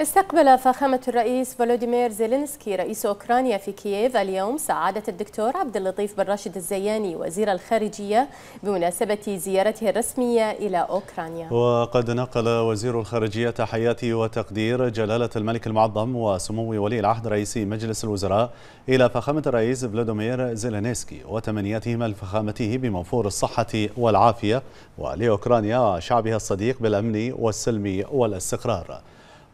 استقبل فخامة الرئيس فولوديمير زيلينسكي رئيس أوكرانيا في كييف اليوم سعادة الدكتور عبد اللطيف بن راشد الزياني وزير الخارجية بمناسبة زيارته الرسمية إلى أوكرانيا وقد نقل وزير الخارجية تحياتي وتقدير جلالة الملك المعظم وسمو ولي العهد رئيس مجلس الوزراء إلى فخامة الرئيس فولوديمير زيلينسكي وتمنياتهما لفخامته بموفور الصحة والعافية ولأوكرانيا وشعبها الصديق بالأمن والسلم والاستقرار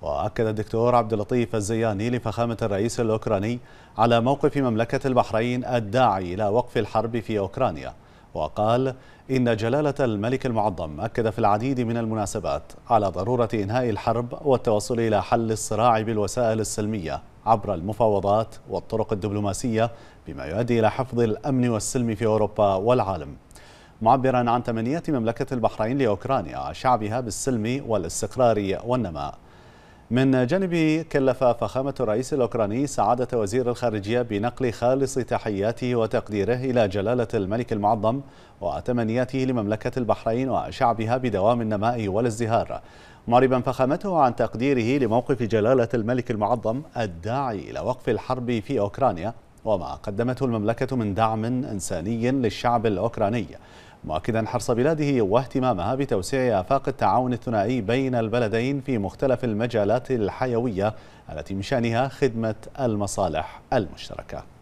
وأكد الدكتور عبد اللطيف الزياني لفخامة الرئيس الأوكراني على موقف مملكة البحرين الداعي إلى وقف الحرب في أوكرانيا وقال إن جلالة الملك المعظم أكد في العديد من المناسبات على ضرورة إنهاء الحرب والتوصل إلى حل الصراع بالوسائل السلمية عبر المفاوضات والطرق الدبلوماسية بما يؤدي إلى حفظ الأمن والسلم في أوروبا والعالم معبرا عن تمنيات مملكة البحرين لأوكرانيا شعبها بالسلم والاستقرار والنماء من جانبه كلف فخامة الرئيس الأوكراني سعادة وزير الخارجية بنقل خالص تحياته وتقديره إلى جلالة الملك المعظم وتمنياته لمملكة البحرين وشعبها بدوام النماء والازدهار معربا فخامته عن تقديره لموقف جلالة الملك المعظم الداعي إلى وقف الحرب في أوكرانيا وما قدمته المملكة من دعم إنساني للشعب الأوكراني مؤكدا حرص بلاده واهتمامها بتوسيع آفاق التعاون الثنائي بين البلدين في مختلف المجالات الحيوية التي من شأنها خدمة المصالح المشتركة